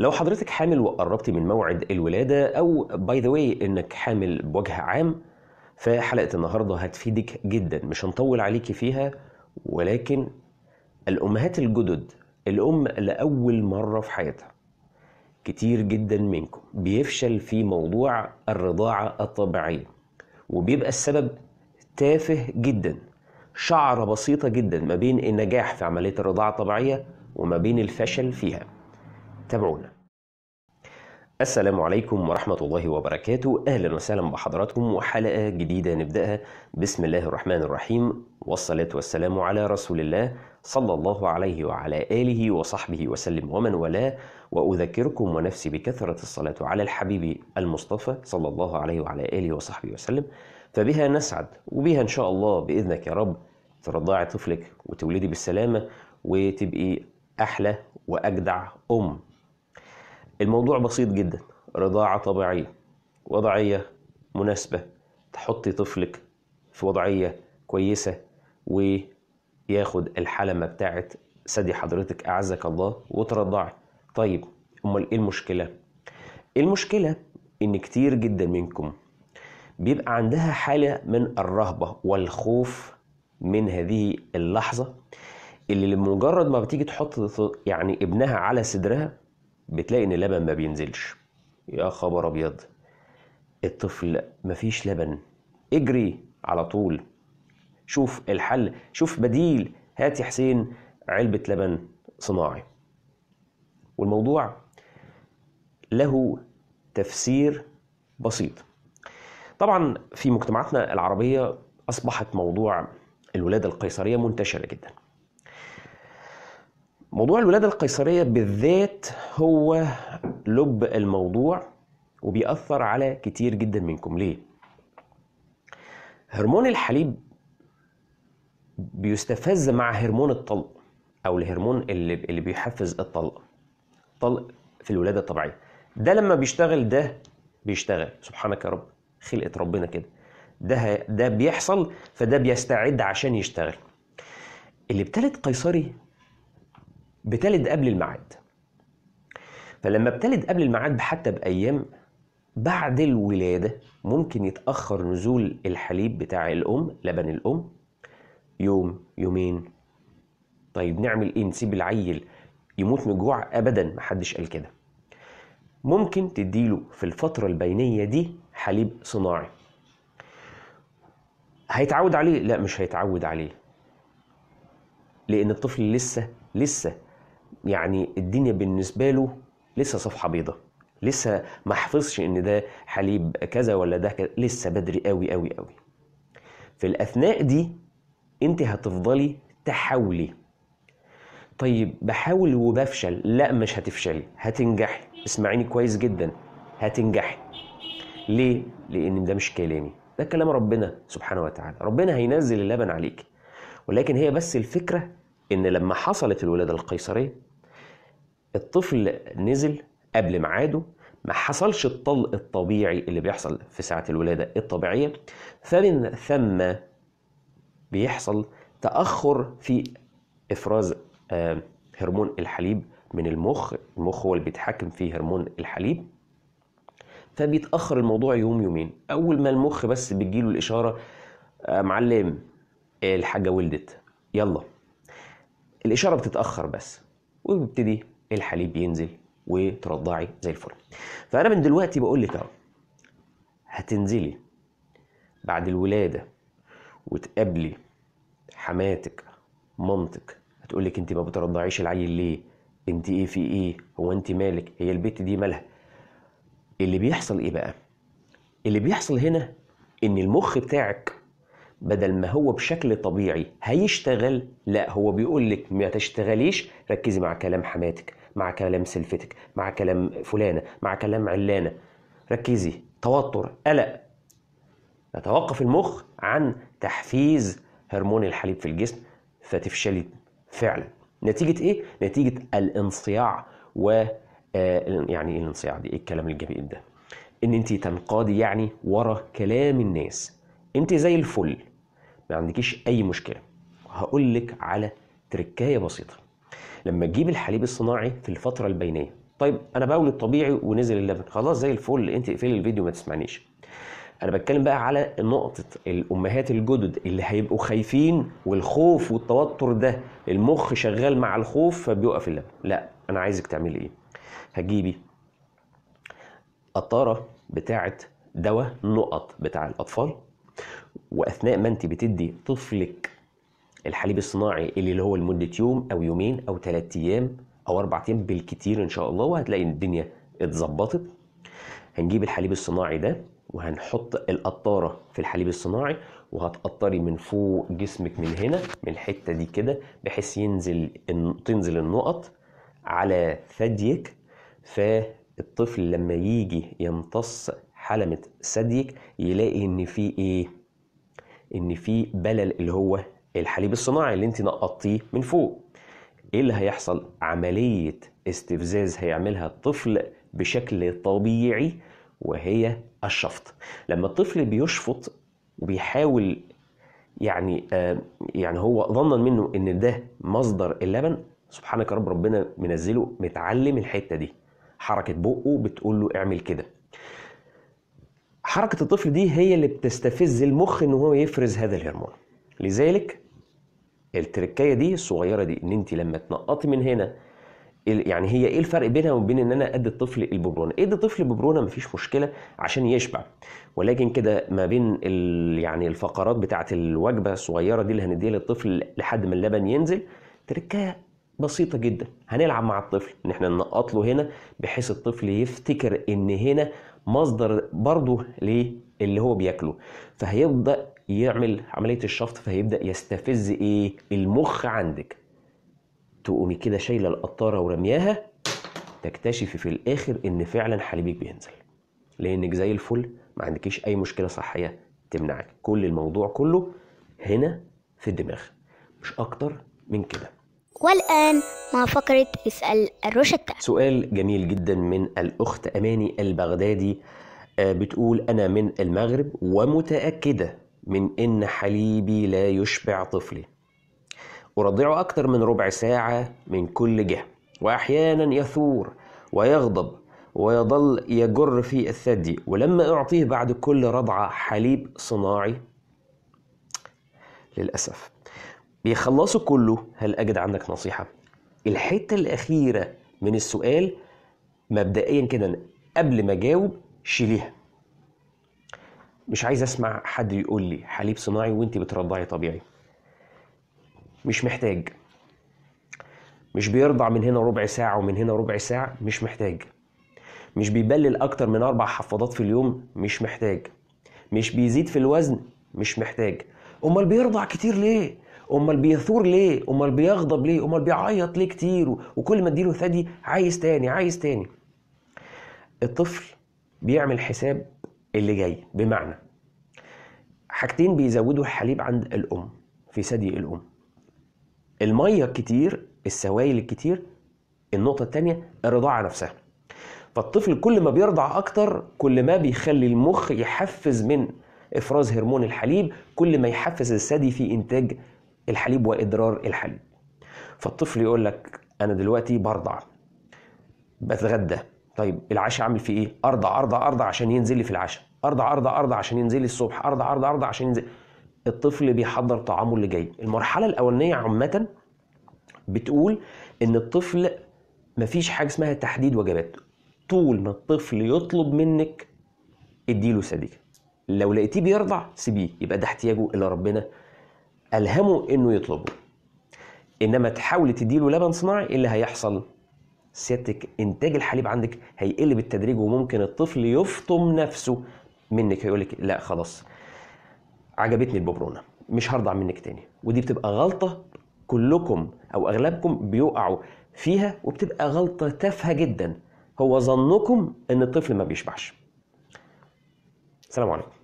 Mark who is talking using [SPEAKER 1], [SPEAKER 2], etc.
[SPEAKER 1] لو حضرتك حامل وقربتي من موعد الولادة أو باي ذا واي إنك حامل بوجه عام فحلقة النهاردة هتفيدك جدا مش هنطول عليكي فيها ولكن الأمهات الجدد الأم لأول مرة في حياتها كتير جدا منكم بيفشل في موضوع الرضاعة الطبيعية وبيبقى السبب تافه جدا شعرة بسيطة جدا ما بين النجاح في عملية الرضاعة الطبيعية وما بين الفشل فيها تابعونا السلام عليكم ورحمة الله وبركاته أهلا وسهلا بحضراتكم وحلقة جديدة نبدأها بسم الله الرحمن الرحيم والصلاة والسلام على رسول الله صلى الله عليه وعلى آله وصحبه وسلم ومن والاه وأذكركم ونفسي بكثرة الصلاة على الحبيب المصطفى صلى الله عليه وعلى آله وصحبه وسلم فبها نسعد وبها إن شاء الله بإذنك يا رب ترضعي طفلك وتولدي بالسلامة وتبقي أحلى وأجدع أم الموضوع بسيط جدا رضاعة طبيعية وضعية مناسبة تحطي طفلك في وضعية كويسة وياخد الحلمة بتاعت سدي حضرتك أعزك الله وترضعي طيب أمال إيه المشكلة؟ المشكلة إن كتير جدا منكم بيبقى عندها حالة من الرهبة والخوف من هذه اللحظة اللي لمجرد ما بتيجي تحط يعني ابنها على صدرها بتلاقي إن اللبن ما بينزلش يا خبر أبيض الطفل مفيش لبن اجري على طول شوف الحل شوف بديل هات يا حسين علبة لبن صناعي والموضوع له تفسير بسيط طبعا في مجتمعاتنا العربية أصبحت موضوع الولادة القيصرية منتشرة جدا موضوع الولادة القيصرية بالذات هو لب الموضوع وبيأثر على كتير جدا منكم ليه؟ هرمون الحليب بيستفز مع هرمون الطلق أو الهرمون اللي, اللي بيحفز الطلق طلق في الولادة الطبيعية ده لما بيشتغل ده بيشتغل سبحانك يا رب خلقة ربنا كده ده ده بيحصل فده بيستعد عشان يشتغل اللي ابتلت قيصري بتلد قبل الميعاد فلما بتلد قبل الميعاد حتى بأيام بعد الولادة ممكن يتأخر نزول الحليب بتاع الأم لبن الأم يوم يومين طيب نعمل إيه نسيب العيل يموت من الجوع أبدا محدش قال كده ممكن تديله في الفترة البينية دي حليب صناعي هيتعود عليه لا مش هيتعود عليه لأن الطفل لسه لسه يعني الدنيا بالنسبة له لسه صفحة بيضة لسه ما حفظش ان ده حليب كذا ولا ده كذا لسه بدري قوي قوي قوي في الاثناء دي انت هتفضلي تحاولي طيب بحاول وبفشل لا مش هتفشلي هتنجحي اسمعيني كويس جدا هتنجحي ليه لان ده مش كلامي ده كلام ربنا سبحانه وتعالى ربنا هينزل اللبن عليك ولكن هي بس الفكره ان لما حصلت الولاده القيصريه الطفل نزل قبل ميعاده ما حصلش الطلق الطبيعي اللي بيحصل في ساعة الولادة الطبيعية فمن ثم بيحصل تأخر في إفراز آه، هرمون الحليب من المخ المخ هو اللي بيتحكم في هرمون الحليب فبيتأخر الموضوع يوم يومين أول ما المخ بس له الإشارة آه، معلم الحاجة ولدت يلا الإشارة بتتأخر بس وبيبتدي الحليب بينزل وترضعي زي الفل فانا من دلوقتي بقول لك اهو هتنزلي بعد الولاده وتقابلي حماتك مامتك هتقول لك انت ما بترضعيش العيل ليه انت ايه في ايه هو انت مالك هي البت دي مالها اللي بيحصل ايه بقى اللي بيحصل هنا ان المخ بتاعك بدل ما هو بشكل طبيعي هيشتغل لا هو بيقول لك ما تشتغليش ركزي مع كلام حماتك مع كلام سلفتك مع كلام فلانه مع كلام علانه ركزي توتر قلق يتوقف المخ عن تحفيز هرمون الحليب في الجسم فتفشلي فعلا نتيجه ايه نتيجه الانصياع و آه، يعني ايه الانصياع دي ايه الكلام الجميل ده ان انت تنقادي يعني ورا كلام الناس انت زي الفل ما عندكيش اي مشكله هقول لك على تركايه بسيطه لما تجيب الحليب الصناعي في الفتره البينيه طيب انا بولد طبيعي ونزل اللبن خلاص زي الفل انت اقفلي الفيديو ما تسمعنيش انا بتكلم بقى على نقطه الامهات الجدد اللي هيبقوا خايفين والخوف والتوتر ده المخ شغال مع الخوف فبيوقف اللبن لا انا عايزك تعملي ايه هتجيبي قطاره بتاعه دواء نقط بتاع الاطفال واثناء ما انت بتدي طفلك الحليب الصناعي اللي هو لمده يوم او يومين او ثلاث ايام او اربع ايام بالكثير ان شاء الله وهتلاقي الدنيا اتظبطت هنجيب الحليب الصناعي ده وهنحط القطاره في الحليب الصناعي وهتقطري من فوق جسمك من هنا من الحته دي كده بحيث ينزل تنزل النقط على ثديك فالطفل لما يجي يمتص حلمة ثديك يلاقي ان في ايه ان في بلل اللي هو الحليب الصناعي اللي انت نقطتيه من فوق ايه اللي هيحصل عمليه استفزاز هيعملها الطفل بشكل طبيعي وهي الشفط لما الطفل بيشفط وبيحاول يعني آه يعني هو ظنا منه ان ده مصدر اللبن سبحانك يا رب ربنا منزله متعلم الحته دي حركه بقه بتقول له اعمل كده حركة الطفل دي هي اللي بتستفز المخ إن هو يفرز هذا الهرمون لذلك التركية دي الصغيرة دي إن أنت لما تنقطي من هنا يعني هي ايه الفرق بينها وبين ان انا ادي الطفل الببرونه ادي الطفل ببرونه مفيش مشكله عشان يشبع ولكن كده ما بين ال يعني الفقرات بتاعه الوجبه الصغيره دي اللي هنديها للطفل لحد ما اللبن ينزل تركايه بسيطه جدا هنلعب مع الطفل ان احنا ننقط له هنا بحيث الطفل يفتكر ان هنا مصدر برضه للي هو بياكله فهيبدا يعمل عمليه الشفط فهيبدا يستفز ايه المخ عندك تقومي كده شايله القطاره ورمياها تكتشفي في الاخر ان فعلا حليبك بينزل لانك زي الفل ما عندكيش اي مشكله صحيه تمنعك كل الموضوع كله هنا في الدماغ مش اكتر من كده والآن مع فقرة اسأل الروشتة سؤال جميل جدا من الأخت أماني البغدادي آه، بتقول أنا من المغرب ومتأكدة من إن حليبي لا يشبع طفلي أرضعه أكثر من ربع ساعة من كل جهة وأحيانا يثور ويغضب ويظل يجر في الثدي ولما أعطيه بعد كل رضعة حليب صناعي للأسف بيخلصوا كله هل أجد عندك نصيحة؟ الحتة الأخيرة من السؤال مبدئيا كده قبل ما أجاوب شيليها مش عايز أسمع حد يقول لي حليب صناعي وأنت بترضعي طبيعي مش محتاج مش بيرضع من هنا ربع ساعة ومن هنا ربع ساعة مش محتاج مش بيبلل أكتر من أربع حفاضات في اليوم مش محتاج مش بيزيد في الوزن مش محتاج أمال بيرضع كتير ليه؟ امال بيثور ليه امال بيغضب ليه امال بيعيط ليه كتير وكل ما اديله ثدي عايز تاني عايز تاني الطفل بيعمل حساب اللي جاي بمعنى حاجتين بيزودوا الحليب عند الام في ثدي الام الميه الكتير السوائل الكتير النقطه الثانيه الرضاعه نفسها فالطفل كل ما بيرضع اكتر كل ما بيخلي المخ يحفز من افراز هرمون الحليب كل ما يحفز الثدي في انتاج الحليب وإدرار الحليب فالطفل يقول لك أنا دلوقتي برضع بتغدى طيب العشاء عامل فيه إيه؟ أرضع أرضع أرضع عشان ينزل لي في العشاء أرضع أرضع أرضع عشان ينزل لي الصبح أرضع أرضع أرضع عشان ينزل الطفل بيحضر طعامه اللي جاي المرحلة الأولانية عامة بتقول إن الطفل مفيش حاجة اسمها تحديد وجبات طول ما الطفل يطلب منك اديله سديكة لو لقيتيه بيرضع سيبيه يبقى ده احتياجه اللي ربنا ألهمه إنه يطلبه إنما تحاولي تديله لبن صناعي إيه اللي هيحصل؟ سيادتك إنتاج الحليب عندك هيقل بالتدريج وممكن الطفل يفطم نفسه منك هيقول لك لا خلاص عجبتني الببرونة مش هرضع منك تاني ودي بتبقى غلطة كلكم أو أغلبكم بيقعوا فيها وبتبقى غلطة تافهة جدا هو ظنكم إن الطفل ما بيشبعش السلام عليكم